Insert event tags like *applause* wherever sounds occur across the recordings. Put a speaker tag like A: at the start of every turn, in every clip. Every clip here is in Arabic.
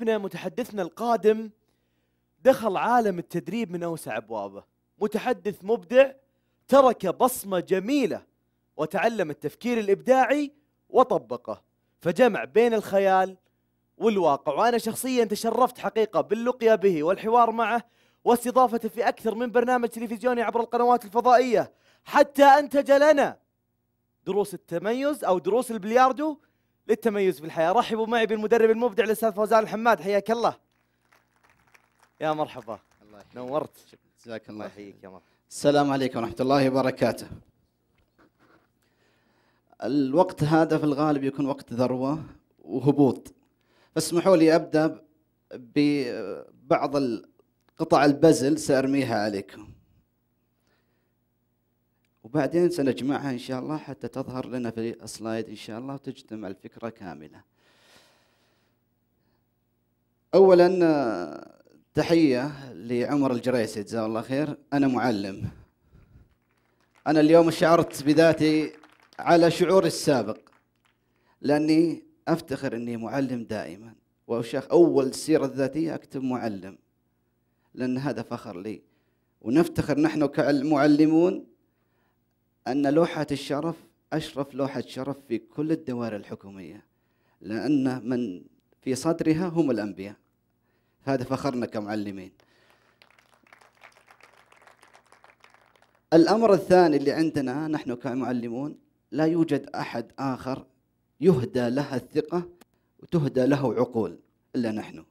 A: خطيبنا متحدثنا القادم دخل عالم التدريب من اوسع ابوابه متحدث مبدع ترك بصمه جميله وتعلم التفكير الابداعي وطبقه فجمع بين الخيال والواقع وانا شخصيا تشرفت حقيقه باللقيا به والحوار معه واستضافته في اكثر من برنامج تلفزيوني عبر القنوات الفضائيه حتى انتج لنا دروس التميز او دروس البلياردو للتميز في الحياه رحبوا معي بالمدرب المبدع الاستاذ فوزان الحماد حياك الله يا مرحبا الله نورت جزاك الله يحييك يا مرحبا السلام عليكم ورحمه الله وبركاته الوقت هذا في الغالب يكون وقت ذروه وهبوط فاسمحوا لي ابدا ببعض قطع البزل سارميها عليكم وبعدين سنجمعها إن شاء الله حتى تظهر لنا في السلايد إن شاء الله وتجتمع الفكرة كاملة أولا تحية لعمر الجريسي جزاه الله خير أنا معلم أنا اليوم شعرت بذاتي على شعوري السابق لأني أفتخر أني معلم دائما وشيخ أول سيرة ذاتية أكتب معلم لأن هذا فخر لي ونفتخر نحن كمعلمون أن لوحة الشرف أشرف لوحة شرف في كل الدوائر الحكومية لأن من في صدرها هم الأنبياء هذا فخرنا كمعلمين الأمر الثاني اللي عندنا نحن كمعلمون لا يوجد أحد آخر يهدى لها الثقة وتهدى له عقول إلا نحن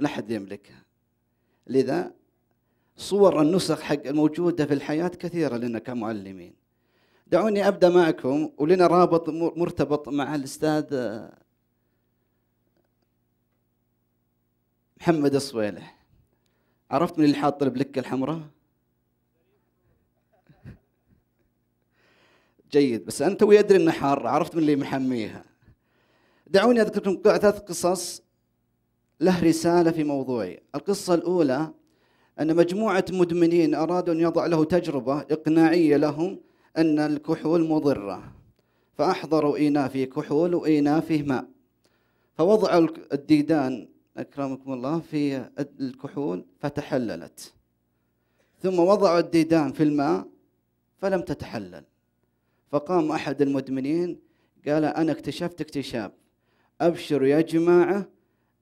A: لا أحد يملكها لذا صور النسخ حق الموجودة في الحياة كثيرة لنا كمعلمين دعوني أبدأ معكم ولنا رابط مرتبط مع الأستاذ محمد الصويلح عرفت من اللي حاط البلكة الحمراء؟ جيد بس أنت ويدري انه حار عرفت من اللي محميها دعوني أذكركم قصص له رسالة في موضوعي القصة الأولى أن مجموعة مدمنين أرادوا أن يضع له تجربة إقناعية لهم أن الكحول مضرة فأحضروا إناء فيه كحول وإناء فيه ماء فوضعوا الديدان أكرمكم الله في الكحول فتحللت ثم وضعوا الديدان في الماء فلم تتحلل فقام أحد المدمنين قال أنا اكتشفت اكتشاف أبشروا يا جماعة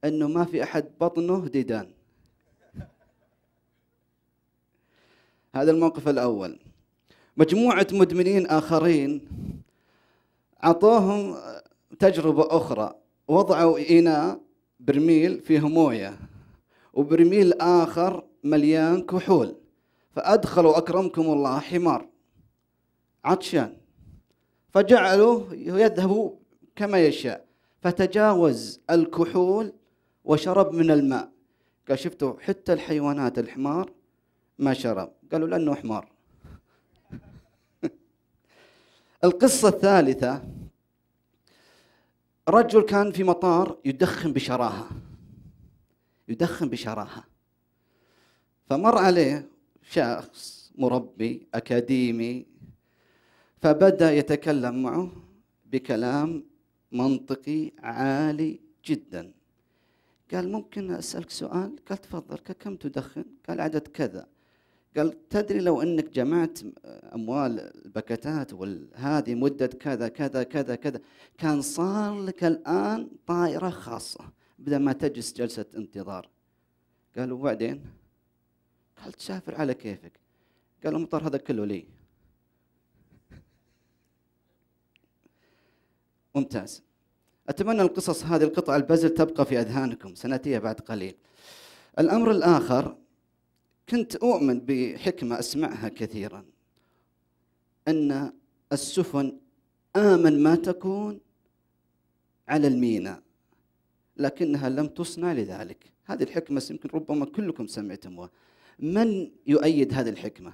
A: أنه ما في أحد بطنه ديدان هذا الموقف الأول مجموعة مدمنين آخرين أعطوهم تجربة أخرى وضعوا إناء برميل فيه موية وبرميل آخر مليان كحول فأدخلوا أكرمكم الله حمار عطشان فجعلوه يذهب كما يشاء فتجاوز الكحول وشرب من الماء قال شفتوا حتى الحيوانات الحمار ما شرب قالوا لأنه حمار *laughs* القصة الثالثة رجل كان في مطار يدخن بشراهة يدخن بشراهة فمر عليه شخص مربي أكاديمي فبدأ يتكلم معه بكلام منطقي عالي جدا قال ممكن أسألك سؤال قال تفضل كم تدخن قال عدد كذا قال تدري لو انك جمعت اموال البكتات وهذه مده كذا كذا كذا كذا كان صار لك الان طائره خاصه بدل ما تجلس جلسه انتظار قال وبعدين قال تسافر على كيفك قال المطار هذا كله لي ممتاز أتمنى القصص هذه القطع البزل تبقى في أذهانكم سنأتيها بعد قليل الأمر الآخر كنت أؤمن بحكمة أسمعها كثيرا أن السفن آمن ما تكون على الميناء لكنها لم تصنع لذلك هذه الحكمة يمكن ربما كلكم سمعتموها من يؤيد هذه الحكمة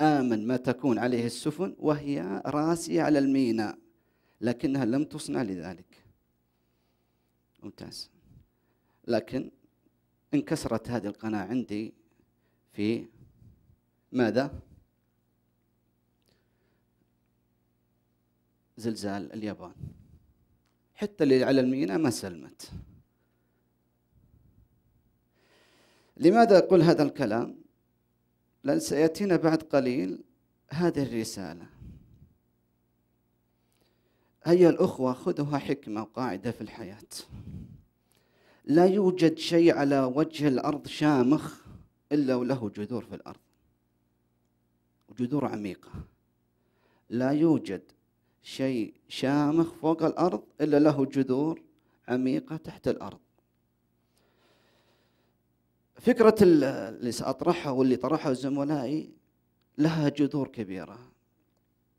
A: آمن ما تكون عليه السفن وهي راسية على الميناء لكنها لم تصنع لذلك ممتاز لكن انكسرت هذه القناة عندي في ماذا؟ زلزال اليابان حتى اللي على الميناء ما سلمت لماذا أقول هذا الكلام؟ لأن سيأتينا بعد قليل هذه الرسالة هيا الأخوة خذوها حكمة وقاعدة في الحياة لا يوجد شيء على وجه الأرض شامخ إلا وله جذور في الأرض جذور عميقة لا يوجد شيء شامخ فوق الأرض إلا له جذور عميقة تحت الأرض فكرة اللي سأطرحها واللي طرحها زملائي لها جذور كبيرة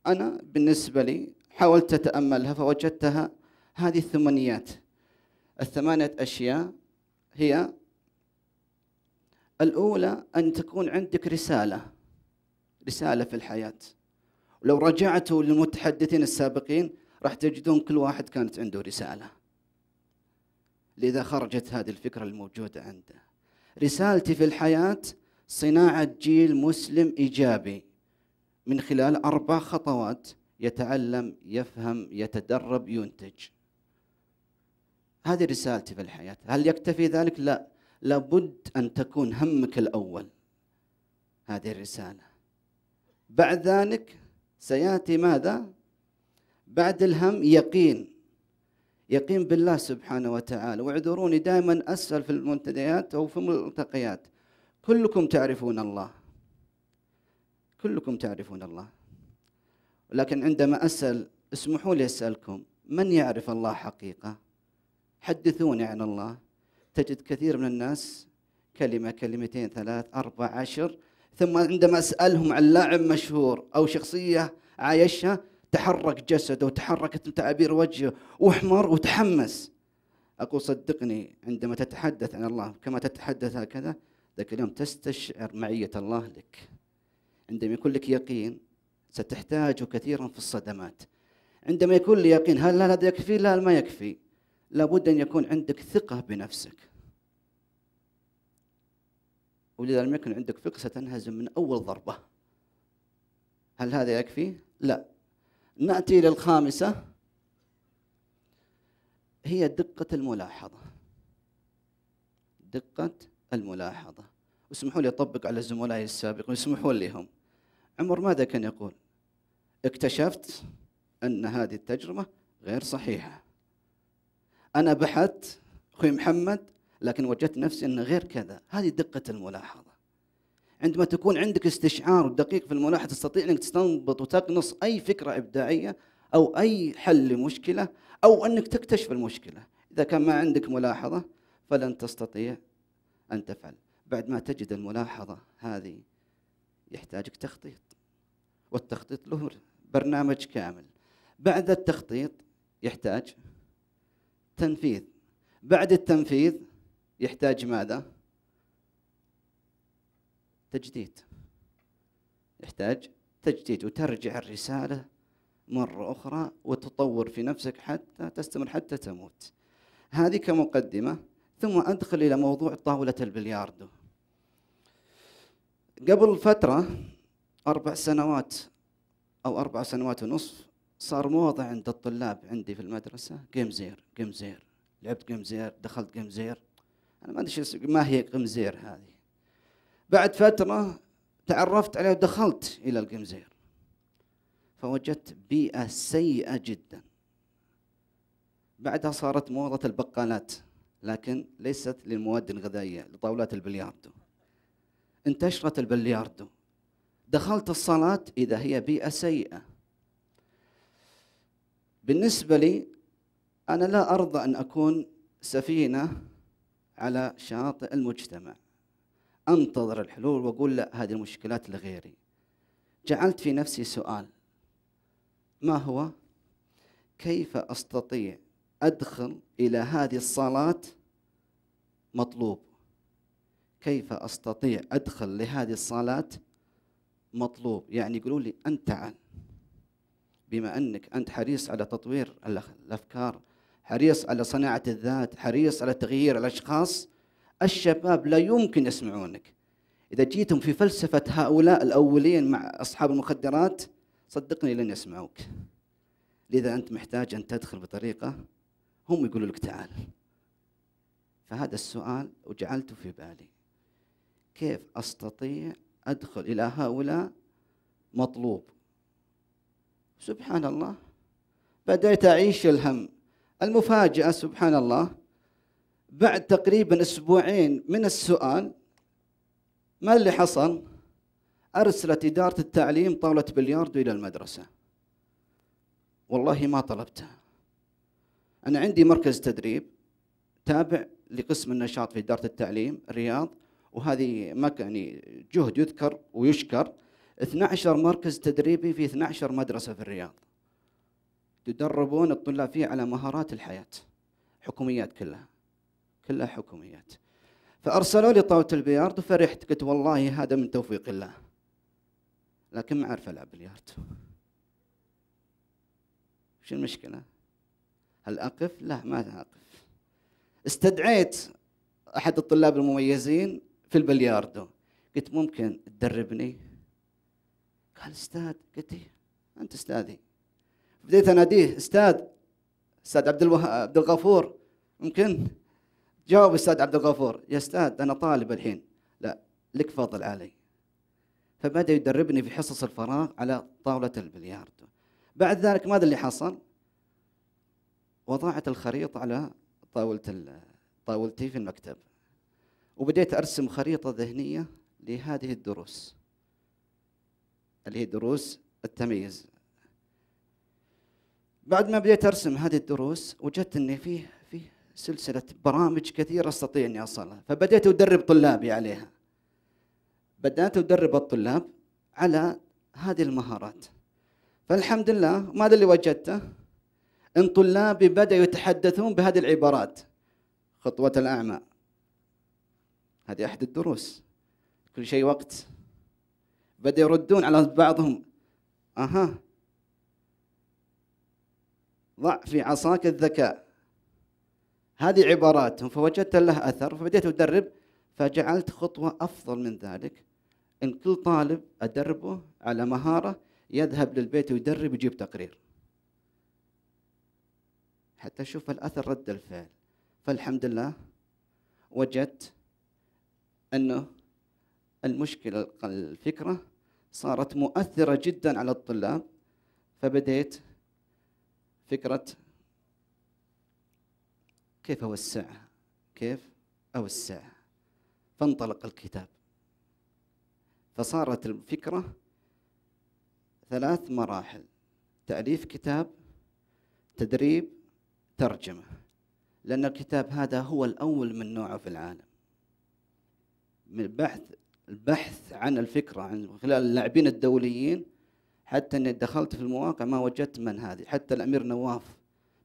A: أنا بالنسبة لي حاولت أتأملها فوجدتها هذه الثمانيات الثمانية أشياء هي الأولى أن تكون عندك رسالة رسالة في الحياة لو رجعتوا للمتحدثين السابقين راح تجدون كل واحد كانت عنده رسالة لذا خرجت هذه الفكرة الموجودة عنده رسالتي في الحياة صناعة جيل مسلم إيجابي من خلال أربع خطوات يتعلم يفهم يتدرب ينتج هذه رسالتي في الحياة هل يكتفي ذلك؟ لا لابد أن تكون همك الأول هذه الرسالة بعد ذلك سيأتي ماذا؟ بعد الهم يقين يقين بالله سبحانه وتعالى واعذروني دائما أسأل في المنتديات أو في الملتقيات كلكم تعرفون الله كلكم تعرفون الله لكن عندما أسأل اسمحوا لي أسألكم من يعرف الله حقيقة حدثوني عن الله تجد كثير من الناس كلمة كلمتين ثلاث أربع عشر ثم عندما أسألهم عن لاعب مشهور أو شخصية عايشها تحرك جسده وتحركت تعابير وجهه واحمر وتحمس أقول صدقني عندما تتحدث عن الله كما تتحدث هكذا ذاك اليوم تستشعر معية الله لك عندما يكون لك يقين ستحتاج كثيرا في الصدمات عندما يكون لي يقين هل هذا يكفي لا ما يكفي لابد أن يكون عندك ثقة بنفسك ولذا لم يكن عندك فقه ستنهزم من أول ضربة هل هذا يكفي؟ لا نأتي الى الخامسه هي دقة الملاحظة دقة الملاحظة واسمحوا لي أطبق على زملائي السابقين اسمحوا لي هم عمر ماذا كان يقول اكتشفت أن هذه التجربة غير صحيحة أنا بحثت أخوي محمد لكن وجدت نفسي أنه غير كذا هذه دقة الملاحظة عندما تكون عندك استشعار دقيق في الملاحظة تستطيع أنك تستنبط وتقنص أي فكرة إبداعية أو أي حل لمشكلة أو أنك تكتشف المشكلة إذا كان ما عندك ملاحظة فلن تستطيع أن تفعل بعد ما تجد الملاحظة هذه يحتاجك تخطيط والتخطيط له برنامج كامل بعد التخطيط يحتاج تنفيذ بعد التنفيذ يحتاج ماذا تجديد يحتاج تجديد وترجع الرسالة مرة أخرى وتطور في نفسك حتى تستمر حتى تموت هذه كمقدمة ثم أدخل إلى موضوع طاولة البلياردو قبل فترة أربع سنوات أو أربع سنوات ونصف صار موضة عند الطلاب عندي في المدرسة جيم زير جيم زير لعبت جيم زير دخلت جيم زير أنا ما أدري ما هي جيم زير هذه بعد فترة تعرفت عليه ودخلت إلى الجيم زير فوجدت بيئة سيئة جدا بعدها صارت موضة البقالات لكن ليست للمواد الغذائية لطاولات البلياردو انتشرت البلياردو دخلت الصلاة إذا هي بيئة سيئة بالنسبة لي أنا لا أرضى أن أكون سفينة على شاطئ المجتمع أنتظر الحلول وأقول لا هذه المشكلات لغيري جعلت في نفسي سؤال ما هو كيف أستطيع أدخل إلى هذه الصالات مطلوب كيف أستطيع أدخل لهذه الصالات مطلوب يعني يقولوا لي أنت تعال بما أنك أنت حريص على تطوير الأفكار حريص على صناعة الذات حريص على تغيير الأشخاص الشباب لا يمكن يسمعونك إذا جيتهم في فلسفة هؤلاء الأولين مع أصحاب المخدرات صدقني لن يسمعوك لذا أنت محتاج أن تدخل بطريقة هم يقولوا لك تعال فهذا السؤال وجعلته في بالي كيف أستطيع أدخل إلى هؤلاء مطلوب سبحان الله بدأت أعيش الهم المفاجأة سبحان الله بعد تقريبا أسبوعين من السؤال ما اللي حصل؟ أرسلت إدارة التعليم طاولة بلياردو إلى المدرسة والله ما طلبتها أنا عندي مركز تدريب تابع لقسم النشاط في إدارة التعليم الرياض وهذه مكاني يعني جهد يذكر ويشكر 12 مركز تدريبي في 12 مدرسة في الرياض تدربون الطلاب فيه على مهارات الحياة حكوميات كلها كلها حكوميات فأرسلوا لي طاولة البلياردو فرحت قلت والله هذا من توفيق الله لكن ما أعرف ألعب بلياردو شو المشكلة؟ هل أقف؟ لا ما أقف استدعيت أحد الطلاب المميزين في البلياردو قلت ممكن تدربني قال استاذ قلت له إيه، انت استاذي بديت اناديه استاذ استاذ عبد الوه... عبد الغفور ممكن جاوب استاذ عبد الغفور يا استاذ انا طالب الحين لا لك فضل علي فبدا يدربني في حصص الفراغ على طاوله البلياردو بعد ذلك ماذا اللي حصل وضعت الخريطه على طاوله طاولتي في المكتب وبديت ارسم خريطه ذهنيه لهذه الدروس اللي هي دروس التمييز بعد ما بديت ارسم هذه الدروس وجدت اني فيه فيه سلسله برامج كثيره استطيع اني اصلها فبديت ادرب طلابي عليها بدات ادرب الطلاب على هذه المهارات فالحمد لله ماذا اللي وجدته ان طلابي بداوا يتحدثون بهذه العبارات خطوه الاعمى هذه احد الدروس كل شيء وقت بدأوا يردون على بعضهم أها ضع في عصاك الذكاء هذه عباراتهم فوجدت له أثر فبديت أدرب فجعلت خطوة أفضل من ذلك إن كل طالب أدربه على مهارة يذهب للبيت ويدرب يجيب تقرير حتى أشوف الأثر رد الفعل فالحمد لله وجدت أنه المشكلة الفكرة صارت مؤثرة جدا على الطلاب فبديت فكرة كيف أوسعها كيف أوسعها فانطلق الكتاب فصارت الفكرة ثلاث مراحل تأليف كتاب تدريب ترجمة لأن الكتاب هذا هو الأول من نوعه في العالم من بحث البحث عن الفكرة عن خلال اللاعبين الدوليين حتى أني دخلت في المواقع ما وجدت من هذه حتى الأمير نواف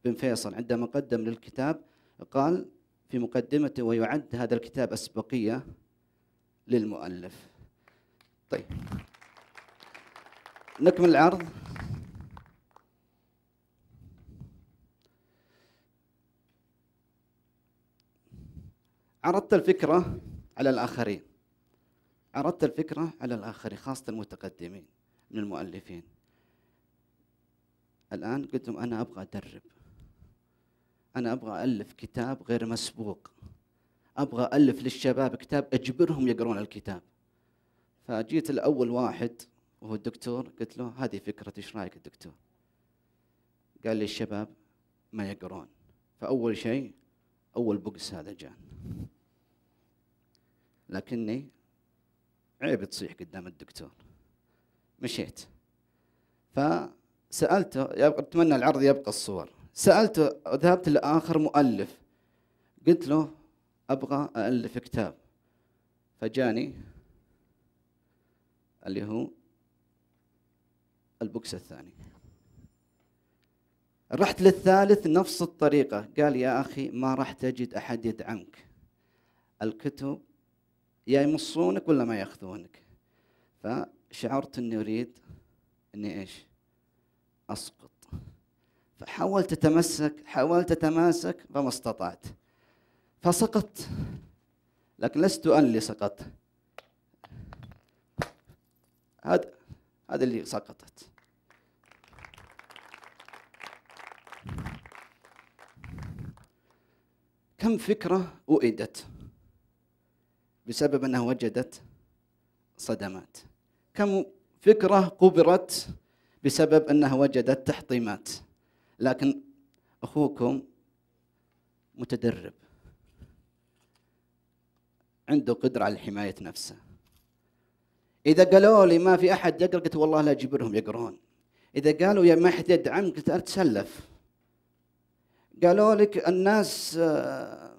A: بن فيصل عندما قدم للكتاب قال في مقدمته ويعد هذا الكتاب أسبقية للمؤلف طيب نكمل العرض عرضت الفكرة على الآخرين عرضت الفكرة على الآخرين خاصة المتقدمين من المؤلفين الآن قلت لهم أنا أبغى أدرب أنا أبغى ألف كتاب غير مسبوق أبغى ألف للشباب كتاب أجبرهم يقرون الكتاب فجيت الأول واحد وهو الدكتور قلت له هذه فكرة إيش رأيك الدكتور قال لي الشباب ما يقرون فأول شيء أول بوكس هذا جان لكني عيب تصيح قدام الدكتور مشيت فسألته يبقى أتمنى العرض يبقى الصور سألته ذهبت لآخر مؤلف قلت له أبغى أألف كتاب فجاني اللي هو البوكس الثاني رحت للثالث نفس الطريقة قال يا أخي ما راح تجد أحد يدعمك الكتب يا يمصونك ولا ما ياخذونك فشعرت اني اريد اني ايش اسقط فحاولت اتمسك حاولت اتماسك فما استطعت فسقطت لكن لست انا اللي سقطت هذا هذا اللي سقطت كم فكره وئدت بسبب أنها وجدت صدمات كم فكرة قبرت بسبب أنها وجدت تحطيمات لكن أخوكم متدرب عنده قدرة على حماية نفسه إذا قالوا لي ما في أحد يقرأ قلت والله لا أجبرهم يقرون إذا قالوا يا ما حد يدعم قلت أتسلف قالوا لك الناس آه،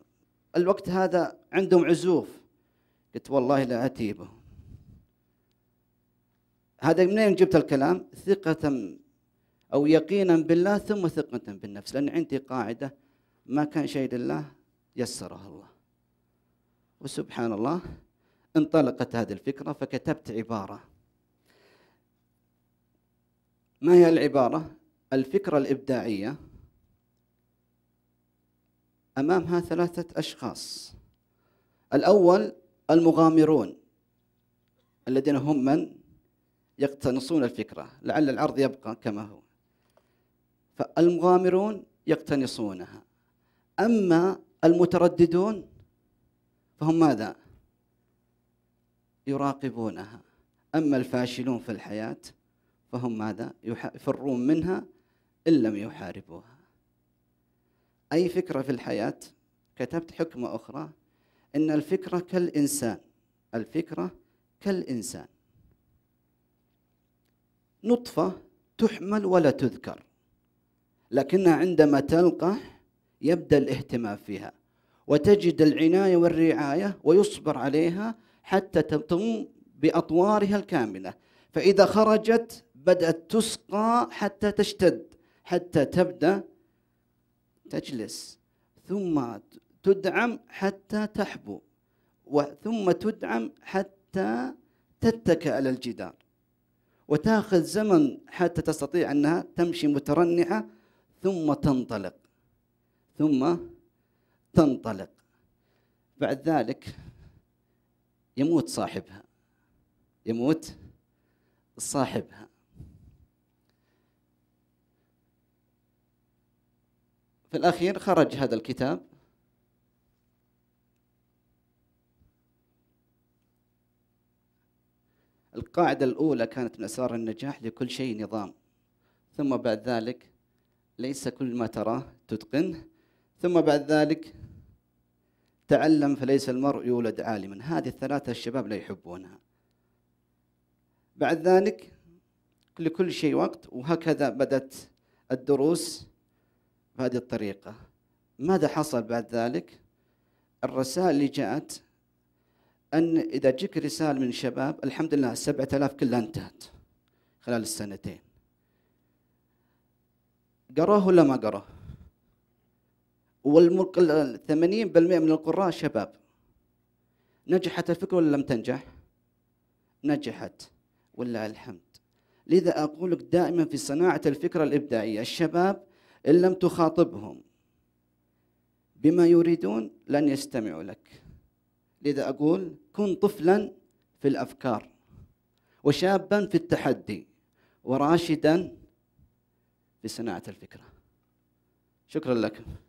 A: الوقت هذا عندهم عزوف قلت والله لا أتيبه هذا منين جبت الكلام ثقة أو يقينا بالله ثم ثقة بالنفس لأن عندي قاعدة ما كان شيء لله يسره الله وسبحان الله انطلقت هذه الفكرة فكتبت عبارة ما هي العبارة؟ الفكرة الإبداعية أمامها ثلاثة أشخاص الأول المغامرون الذين هم من يقتنصون الفكرة لعل العرض يبقى كما هو فالمغامرون يقتنصونها أما المترددون فهم ماذا يراقبونها أما الفاشلون في الحياة فهم ماذا يفرون منها إن لم يحاربوها أي فكرة في الحياة كتبت حكمة أخرى ان الفكره كالانسان الفكره كالانسان نطفه تحمل ولا تذكر لكنها عندما تلقح يبدا الاهتمام فيها وتجد العنايه والرعايه ويصبر عليها حتى تقوم باطوارها الكامله فاذا خرجت بدات تسقى حتى تشتد حتى تبدا تجلس ثم تدعم حتى تحبو ثم تدعم حتى تتكى على الجدار وتاخذ زمن حتى تستطيع انها تمشي مترنحه ثم تنطلق ثم تنطلق بعد ذلك يموت صاحبها يموت صاحبها في الأخير خرج هذا الكتاب القاعدة الأولى كانت من أسرار النجاح لكل شيء نظام ثم بعد ذلك ليس كل ما تراه تتقنه ثم بعد ذلك تعلم فليس المرء يولد عالما هذه الثلاثة الشباب لا يحبونها بعد ذلك لكل شيء وقت وهكذا بدأت الدروس بهذه الطريقة ماذا حصل بعد ذلك الرسائل اللي جاءت ان اذا جيك رساله من شباب الحمد لله 7000 كلها انتهت خلال السنتين قراه ولا ما قروه؟ وال 80% من القراء شباب نجحت الفكره ولا لم تنجح؟ نجحت ولله الحمد لذا اقول لك دائما في صناعه الفكره الابداعيه الشباب ان لم تخاطبهم بما يريدون لن يستمعوا لك لذا أقول كن طفلا في الأفكار وشابا في التحدي وراشدا في صناعة الفكرة شكرا لكم